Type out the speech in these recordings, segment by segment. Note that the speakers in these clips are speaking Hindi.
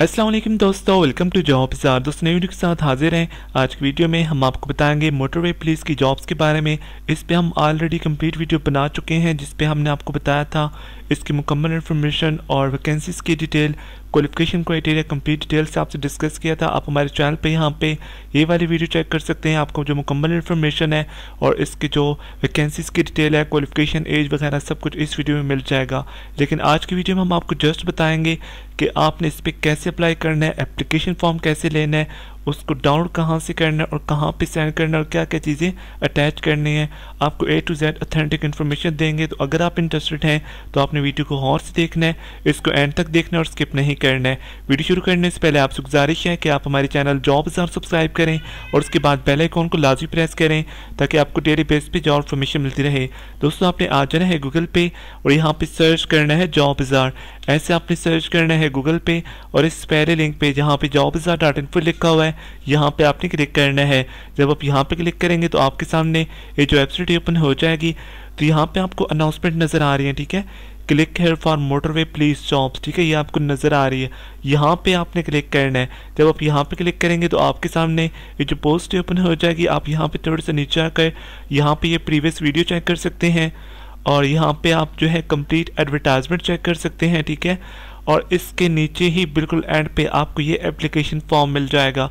असलम दोस्तों वेलकम टू जॉब बाजार दोस्तों नई वीडियो के साथ हाजिर हैं आज की वीडियो में हम आपको बताएंगे मोटरवे पुलिस की जॉब्स के बारे में इस पे हम ऑलरेडी कंप्लीट वीडियो बना चुके हैं जिस पे हमने आपको बताया था इसकी मुकम्मल इन्फॉर्मेशन और वैकेंसीज़ की detail qualification criteria complete detail से आपसे डिस्कस किया था आप हमारे चैनल पे यहाँ पे ये वाली वीडियो चेक कर सकते हैं आपको जो मुकम्मल इन्फॉर्मेशन है और इसके जो वैकेंसीज़ की डिटेल है क्वालिफिकेशन एज वगैरह सब कुछ इस वीडियो में मिल जाएगा लेकिन आज की वीडियो में हम आपको जस्ट बताएँगे कि आपने इस पर कैसे अप्लाई करना है एप्लीकेशन फॉर्म कैसे लेना है उसको डाउनलोड कहाँ से करना है और कहाँ पे सेंड करना है और क्या क्या चीज़ें अटैच करनी है आपको A to Z authentic information देंगे तो अगर आप इंटरेस्टेड हैं तो आपने वीडियो को हॉर से देखना है इसको एंड तक देखना है और स्किप नहीं करना है वीडियो शुरू करने से पहले आपसे गुजारिश है कि आप हमारे चैनल जॉब हजार सब्सक्राइब करें और उसके बाद बेल आइकॉन को लाजमी प्रेस करें ताकि आपको डेली बेस पर जॉब इन्फॉर्मेशन मिलती रहे दोस्तों आपने आ जाना है गूगल पे और यहाँ पर सर्च करना है जॉब बाज़ार ऐसे आपने सर्च करना है गूगल पे और इस पहले लिंक पे जहाँ पे जॉब बाज़ार डॉट इन लिखा हुआ है यहाँ पे आपने क्लिक करना है जब आप यहाँ पे क्लिक करेंगे तो आपके सामने ये जो वेबसाइट ओपन हो जाएगी तो यहाँ पे आपको अनाउंसमेंट नज़र आ रही है ठीक है click here for motorway police jobs ठीक है ये आपको नज़र आ रही है यहाँ पे आपने क्लिक करना है जब आप यहाँ पे क्लिक करेंगे तो आपके सामने ये जो पोस्ट ओपन हो जाएगी आप यहाँ पे थोड़े से नीचे आकर यहाँ पे ये प्रीवियस वीडियो चेक कर सकते हैं और यहाँ पे आप जो है कंप्लीट एडवर्टाइजमेंट चेक कर सकते हैं ठीक है और इसके नीचे ही बिल्कुल एंड पे आपको ये एप्लीकेशन फॉर्म मिल जाएगा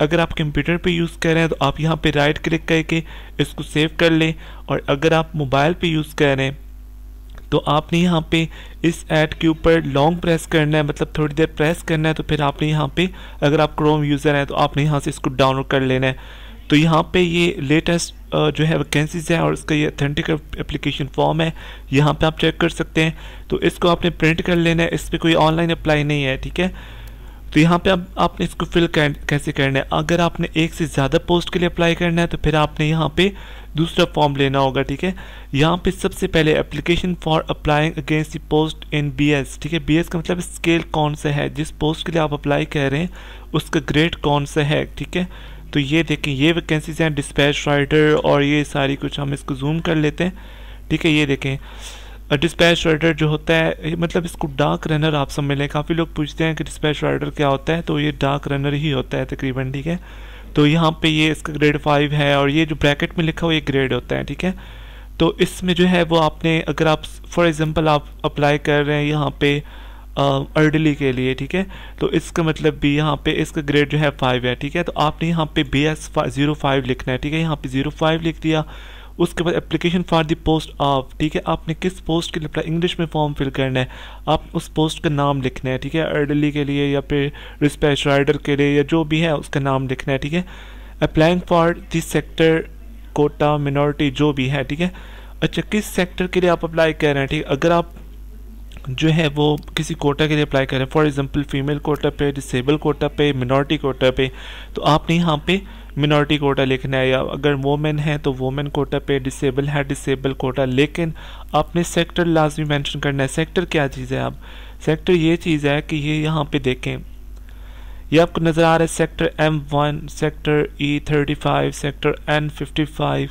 अगर आप कंप्यूटर पे यूज़ कर रहे हैं तो आप यहाँ पे राइट क्लिक करके इसको सेव कर लें और अगर आप मोबाइल पे यूज़ कर रहे हैं तो आपने यहाँ पे इस ऐड के ऊपर लॉन्ग प्रेस करना है मतलब थोड़ी देर प्रेस करना है तो फिर आपने यहाँ पर अगर आप क्रोम यूज़र हैं तो आपने यहाँ से इसको डाउनलोड कर लेना है तो यहाँ पर ये लेटेस्ट जो है वैकेंसीज है और इसका ये अथेंटिक एप्लीकेशन फॉर्म है यहाँ पे आप चेक कर सकते हैं तो इसको आपने प्रिंट कर लेना है इस पर कोई ऑनलाइन अप्लाई नहीं है ठीक है तो यहाँ पे अब आप, आपने इसको फिल कर, कैसे करना है अगर आपने एक से ज़्यादा पोस्ट के लिए अप्लाई करना है तो फिर आपने यहाँ पे दूसरा फॉर्म लेना होगा ठीक है यहाँ पे सबसे पहले application for applying against the post in BS ठीक है बीएस का मतलब स्केल कौन सा है जिस पोस्ट के लिए आप अप्लाई कर रहे हैं उसका ग्रेड कौन सा है ठीक है तो ये देखें ये वैकेंसीज हैं डिस्पैच राइडर और ये सारी कुछ हम इसको जूम कर लेते हैं ठीक है ये देखें डिस्पैच राइडर जो होता है मतलब इसको डार्क रनर आप समझ लें काफ़ी लोग पूछते हैं कि डिस्पैच राइडर क्या होता है तो ये डार्क रनर ही होता है तकरीबन ठीक है तो यहाँ पे ये इसका ग्रेड फाइव है और ये जो ब्रैकेट में लिखा हुआ ये ग्रेड होता है ठीक है तो इसमें जो है वो आपने अगर आप फॉर एग्ज़ाम्पल आप अप्लाई कर रहे हैं यहाँ पर अर्डली के लिए ठीक है तो इसका मतलब भी यहाँ पे इसका ग्रेड जो है फाइव है ठीक है तो आपने यहाँ पे बी एस ज़ीरो फाइव लिखना है ठीक है यहाँ पे ज़ीरो फाइव लिख दिया उसके बाद application for the post of ठीक है आपने किस पोस्ट के लिए अपना इंग्लिश में फॉर्म फिल करना है आप उस पोस्ट का नाम लिखना है ठीक है अर्डली के लिए या फिर रिस्पैच राइडर के लिए या जो भी है उसका नाम लिखना है ठीक है applying for this sector quota minority जो भी है ठीक है अच्छा किस सेक्टर के लिए आप अप्लाई कर रहे हैं ठीक है अगर आप जो है वो किसी कोटा के लिए अप्लाई करें फॉर एग्ज़ाम्पल फीमेल कोटा पे डिसेबल कोटा पे मिनोरिटी कोटा पे तो आपने यहाँ पे मिनोरिटी कोटा लिखना है या अगर वोमेन है तो वोमेन कोटा पे डिसेबल है डिसेबल कोटा लेकिन आपने सेक्टर लाजमी मेंशन करना है सेक्टर क्या चीज़ है आप सेक्टर ये चीज़ है कि ये यहाँ पर देखें ये आपको नज़र आ रहा है sector M one sector E thirty five sector N fifty five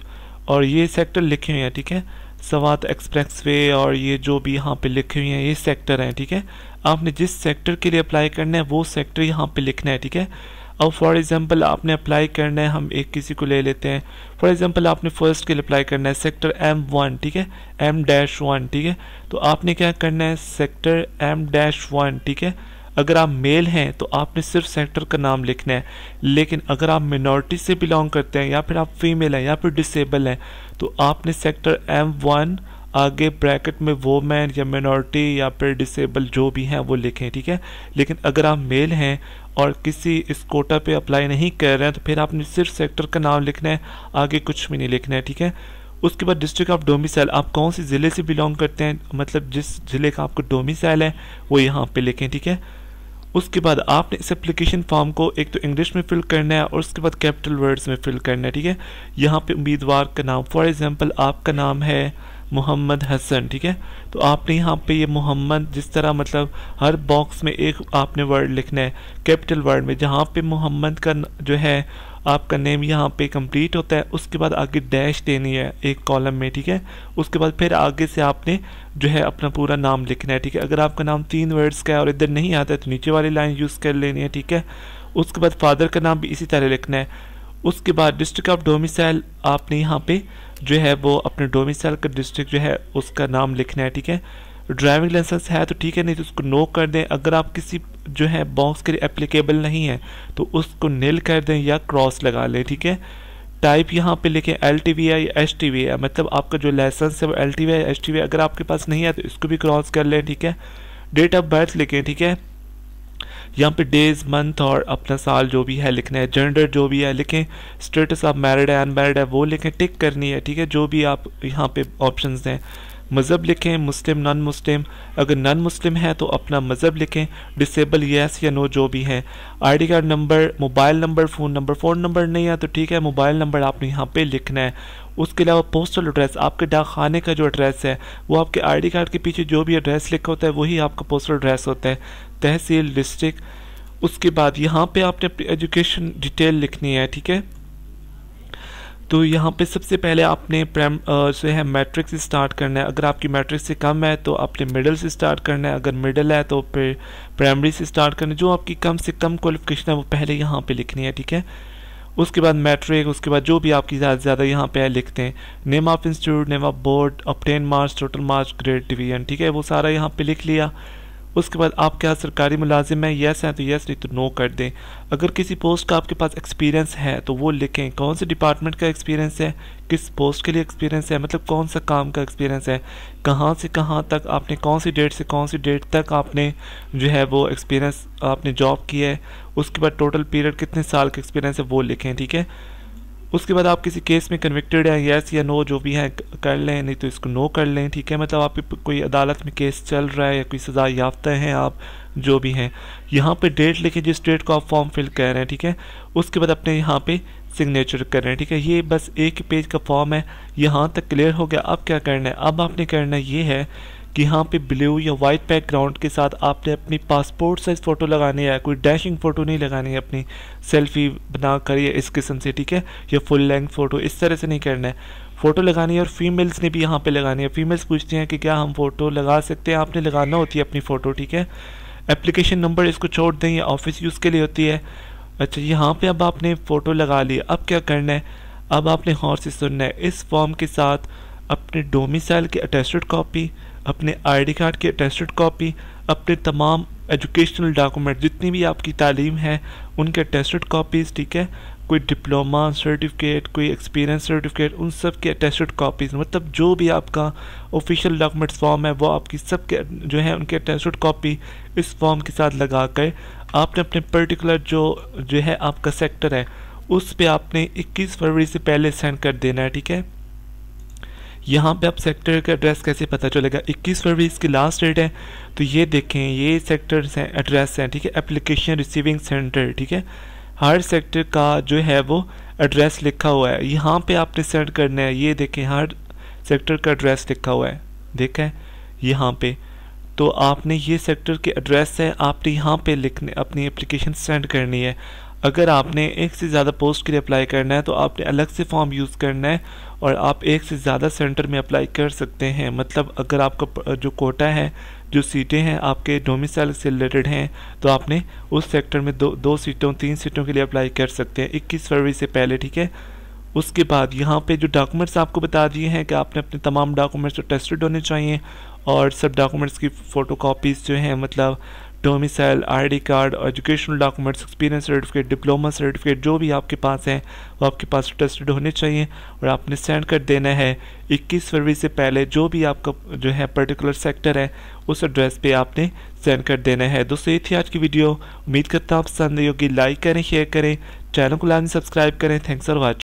और ये सेक्टर लिखे हुए हैं ठीक है सवात एक्सप्रेस वे और ये जो भी यहाँ पे लिखे हुए हैं ये सेक्टर हैं ठीक है थीके? आपने जिस सेक्टर के लिए अप्लाई करना है वो सेक्टर यहाँ पे लिखना है ठीक है अब फॉर एग्ज़ाम्पल आपने अप्लाई करना है हम एक किसी को ले लेते हैं फॉर एग्ज़ाम्पल आपने फर्स्ट के लिए अप्लाई करना है सेक्टर एम वन ठीक है एम डैश वन ठीक है तो आपने क्या करना है सेक्टर एम डैश वन ठीक है अगर आप मेल हैं तो आपने सिर्फ सेक्टर का नाम लिखना है लेकिन अगर आप मिनोरिटी से बिलोंग करते हैं या फिर आप फीमेल हैं या फिर डिसेबल हैं तो आपने सेक्टर एम वन आगे ब्रैकेट में वोमेन या मिनोरिटी या फिर डिसेबल जो भी हैं वो लिखें ठीक है लेकिन अगर आप मेल हैं और किसी इस कोटा पे अप्लाई नहीं कर रहे हैं तो फिर आपने सिर्फ सेक्टर का नाम लिखना है आगे कुछ भी नहीं लिखना है ठीक है उसके बाद डिस्ट्रिक्ट ऑफ डोमिसाइल आप कौन से ज़िले से बिलोंग करते हैं मतलब जिस ज़िले का आपको डोमिसाइल है वो यहाँ पे लिखें ठीक है उसके बाद आपने इस एप्लीकेशन फॉर्म को एक तो इंग्लिश में फिल करना है और उसके बाद कैपिटल वर्ड्स में फिल करना है ठीक है यहाँ पे उम्मीदवार का नाम फॉर एग्जांपल आपका नाम है मोहम्मद हसन ठीक है तो आपने यहाँ पे ये मोहम्मद जिस तरह मतलब हर बॉक्स में एक आपने वर्ड लिखना है कैपिटल वर्ड में जहाँ पे मोहम्मद का जो है आपका नेम यहाँ पे कंप्लीट होता है उसके बाद आगे डैश देनी है एक कॉलम में ठीक है उसके बाद फिर आगे से आपने जो है अपना पूरा नाम लिखना है ठीक है अगर आपका नाम तीन वर्ड्स का है और इधर नहीं आता है तो नीचे वाली लाइन यूज़ कर लेनी है ठीक है उसके बाद फादर का नाम भी इसी तरह लिखना है उसके बाद डिस्ट्रिक्ट ऑफ डोमिसाइल आपने यहाँ पे जो है वो अपने डोमिसाइल का डिस्ट्रिक्ट जो है उसका नाम लिखना है ठीक है ड्राइविंग लाइसेंस है तो ठीक है नहीं तो उसको नो कर दें अगर आप किसी जो है बॉक्स के लिए एप्लीकेबल नहीं है तो उसको नील कर दें या क्रॉस लगा लें ठीक है टाइप यहाँ पे लिखें एल टी वी आई या एच टी वी है मतलब आपका जो लाइसेंस है वो एल टी वी या एच टी वी अगर आपके पास नहीं है तो इसको भी क्रॉस कर लें ठीक है डेट ऑफ बर्थ लिखें ठीक है यहाँ पे डेज मंथ और अपना साल जो भी है लिखना है जेंडर जो भी है लिखें स्टेटस आप मैरिड है अनमैरिड है वो लिखें टिक करनी है ठीक है जो भी आप यहाँ पे ऑप्शंस दें मज़हब लिखें मुस्लिम नॉन मुस्लिम अगर नॉन मुस्लिम है तो अपना मज़हब लिखें डिसेबल येस या नो जो भी है ID card number mobile number phone number phone number नहीं है तो ठीक है मोबाइल नंबर आपने यहाँ पे लिखना है उसके अलावा पोस्टल एड्रेस आपके डाक खाने का जो एड्रेस है वो आपके आईडी कार्ड के पीछे जो भी एड्रेस लिखा होता है वही आपका पोस्टल एड्रेस होता है तहसील डिस्ट्रिक्ट उसके बाद यहाँ पे आपने अपनी एजुकेशन डिटेल लिखनी है ठीक है तो यहाँ पे सबसे पहले आपने प्रेम जो है मैट्रिक्स से स्टार्ट करना है अगर आपकी मैट्रिक्स से कम है तो आपने मिडल से स्टार्ट करना है अगर मिडल है तो फिर प्राइमरी से स्टार्ट करना है जो आपकी कम से कम क्वालिफिकेशन है वो पहले यहाँ पे लिखनी है ठीक है उसके बाद मैट्रिक उसके बाद जो भी आपकी ज़्यादा से ज़्यादा यहाँ पे है लिखते हैं name of institute name of board obtain marks total marks grade division ठीक है वो सारा यहाँ पर लिख लिया उसके बाद आपके यहाँ सरकारी मुलाजिम है येस हैं तो येस नहीं तो नो कर दें अगर किसी पोस्ट का आपके पास एक्सपीरियंस है तो वो लिखें कौन से डिपार्टमेंट का एक्सपीरियंस है किस पोस्ट के लिए एक्सपीरियंस है मतलब कौन सा काम का एक्सपीरियंस है कहाँ से कहाँ तक आपने कौन सी डेट से कौन सी डेट तक आपने जो है वो एक्सपीरियंस आपने जॉब की है उसके बाद टोटल पीरियड कितने साल का एक्सपीरियंस है वो लिखें ठीक है उसके बाद आप किसी केस में कन्विक्टेड हैं येस या नो जो भी हैं कर लें नहीं तो इसको नो कर लें ठीक है मतलब आप कोई अदालत में केस चल रहा है या कोई सज़ा याफ्ता हैं आप जो भी हैं यहाँ पे डेट लिखें जिस डेट को आप फॉर्म फिल कर रहे हैं ठीक है उसके बाद अपने यहाँ पे सिग्नेचर कर रहे हैं ठीक है ये बस एक पेज का फॉर्म है यहाँ तक क्लियर हो गया अब क्या करना है अब आपने करना ये है कि यहाँ पे ब्लू या वाइट बैकग्राउंड के साथ आपने अपनी पासपोर्ट साइज़ फ़ोटो लगानी है कोई डैशिंग फ़ोटो नहीं लगानी है अपनी सेल्फी बना कर या इस किस्म से ठीक है या फुल लेंथ फ़ोटो इस तरह से नहीं करना है फ़ोटो लगानी है और फीमेल्स ने भी यहाँ पे लगानी है फीमेल्स पूछती हैं कि क्या हम फ़ोटो लगा सकते हैं आपने लगाना होती है अपनी फ़ोटो ठीक है एप्लीकेशन नंबर इसको छोड़ दें या ऑफिस यूज़ के लिए होती है अच्छा यहाँ पर अब आपने फ़ोटो लगा ली अब क्या करना है अब आपने हॉर्स सुनना है इस फॉर्म के साथ अपने डोमिसाइल की अटेस्टेड कॉपी अपने आईडी कार्ड की अटेस्टेड कॉपी अपने तमाम एजुकेशनल डॉक्यूमेंट जितनी भी आपकी तालीम है उनके अटेस्टेड कॉपीज़ ठीक है कोई डिप्लोमा सर्टिफिकेट कोई एक्सपीरियंस सर्टिफिकेट उन सब के अटेस्टेड कॉपीज़ मतलब जो भी आपका ऑफिशियल डॉक्यूमेंट्स फॉर्म है वो आपकी सब के जो है उनके अटेस्टेड कॉपी इस फॉर्म के साथ लगा कर आपने अपने पर्टिकुलर जो जो है आपका सेक्टर है उस पर आपने 21 फरवरी से पहले सेंड कर देना है ठीक है यहाँ पे आप सेक्टर का एड्रेस कैसे पता चलेगा 21 फरवरी इसकी लास्ट डेट है तो ये देखें ये सेक्टर हैं एड्रेस हैं ठीक है एप्लीकेशन रिसीविंग सेंटर ठीक है हर सेक्टर का जो है वो एड्रेस लिखा हुआ है यहाँ पे आपने सेंड करना है ये देखें हर सेक्टर का एड्रेस लिखा हुआ है देखें यहाँ पे तो आपने ये सेक्टर के एड्रेस है आपने यहाँ पे लिखने अपनी एप्लीकेशन सेंड करनी है अगर आपने एक से ज़्यादा पोस्ट के लिए अप्लाई करना है तो आपने अलग से फॉर्म यूज़ करना है और आप एक से ज़्यादा सेंटर में अप्लाई कर सकते हैं मतलब अगर आपका जो कोटा है जो सीटें हैं आपके डोमिसाइल से रिलेटेड हैं तो आपने उस सेक्टर में दो दो सीटों तीन सीटों के लिए अप्लाई कर सकते हैं इक्कीस फरवरी से पहले ठीक है उसके बाद यहाँ पे जो डॉक्यूमेंट्स आपको बता दिए हैं कि आपने अपने तमाम डॉक्यूमेंट्स टेस्टेड तो होने चाहिए और सब डॉक्यूमेंट्स की फ़ोटो जो हैं मतलब domicile ID card educational documents experience certificate diploma certificate जो भी आपके पास हैं वो आपके पास टेस्टेड होने चाहिए और आपने सेंड कर देना है 21 फरवरी से पहले जो भी आपका जो है पर्टिकुलर सेक्टर है उस एड्रेस पे आपने सेंड कर देना है दोस्तों ये थी आज की वीडियो उम्मीद करता हूँ पसंद होगी लाइक करें शेयर करें चैनल को लाइन सब्सक्राइब करें थैंक्स फॉर वॉचिंग